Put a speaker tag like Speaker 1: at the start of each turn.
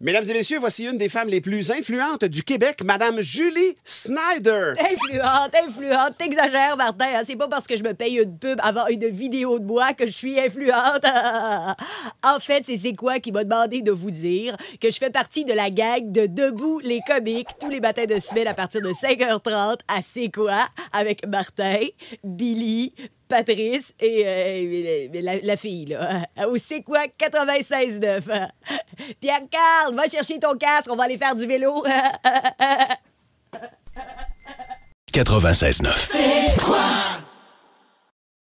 Speaker 1: Mesdames et messieurs, voici une des femmes les plus influentes du Québec, Madame Julie Snyder.
Speaker 2: Influente, influente, t'exagères, Martin. Hein. C'est pas parce que je me paye une pub avant une vidéo de moi que je suis influente. en fait, c'est quoi qui m'a demandé de vous dire que je fais partie de la gang de Debout les comiques tous les matins de semaine à partir de 5h30 à C'est quoi avec Martin, Billy, Patrice et, euh, la, fille, là. Au C'est quoi? 96.9. Pierre-Carl, va chercher ton casque, on va aller faire du vélo.
Speaker 3: 96.9.
Speaker 4: C'est quoi?